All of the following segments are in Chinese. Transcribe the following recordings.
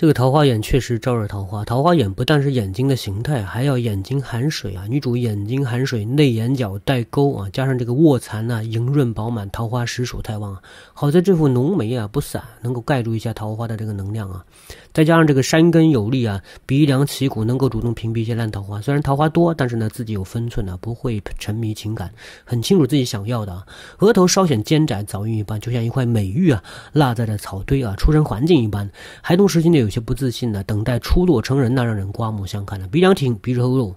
这个桃花眼确实招惹桃花。桃花眼不但是眼睛的形态，还要眼睛含水啊。女主眼睛含水，内眼角带沟啊，加上这个卧蚕呐，莹润饱满，桃花实属太旺啊。好在这副浓眉啊不散，能够盖住一下桃花的这个能量啊。再加上这个山根有力啊，鼻梁起骨，能够主动屏蔽一些烂桃花。虽然桃花多，但是呢自己有分寸啊，不会沉迷情感，很清楚自己想要的啊。额头稍显尖窄，早孕一般，就像一块美玉啊落在了草堆啊，出身环境一般。孩童时期呢有。有些不自信的，等待初落成人，那让人刮目相看的。鼻梁挺，鼻头肉，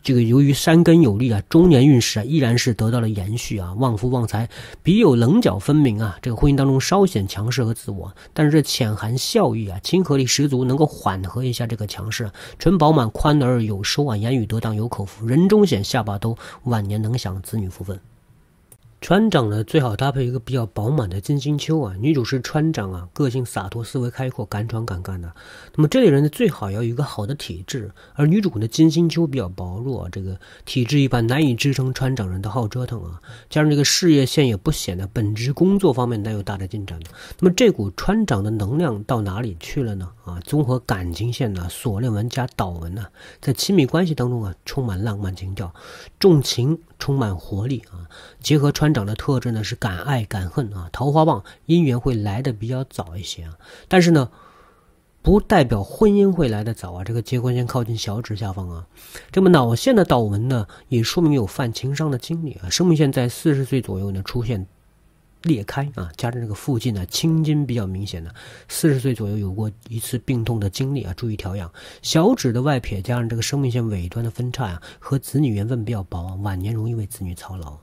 这个由于山根有力啊，中年运势啊依然是得到了延续啊，旺夫旺财。鼻有棱角分明啊，这个婚姻当中稍显强势和自我，但是这浅含笑意啊，亲和力十足，能够缓和一下这个强势。唇饱满宽而有收啊，言语得当有口福，人中显下巴都，晚年能享子女福分。川长呢，最好搭配一个比较饱满的金星丘啊。女主是川长啊，个性洒脱，思维开阔，敢闯敢干的。那么这类人呢，最好要有一个好的体质。而女主呢，金星丘比较薄。弱，这个体质一般，难以支撑船长人都好折腾啊，加上这个事业线也不显得本职工作方面难有大的进展那么这股船长的能量到哪里去了呢？啊，综合感情线呢，锁链纹加导纹呢，在亲密关系当中啊，充满浪漫情调，重情，充满活力啊。结合船长的特质呢，是敢爱敢恨啊，桃花旺，姻缘会来的比较早一些啊。但是呢。不代表婚姻会来的早啊，这个结婚线靠近小指下方啊，这么脑线的倒纹呢，也说明有犯情伤的经历啊。生命线在四十岁左右呢出现裂开啊，加上这个附近呢青筋比较明显的，四十岁左右有过一次病痛的经历啊，注意调养。小指的外撇加上这个生命线尾端的分叉啊，和子女缘分比较薄啊，晚年容易为子女操劳。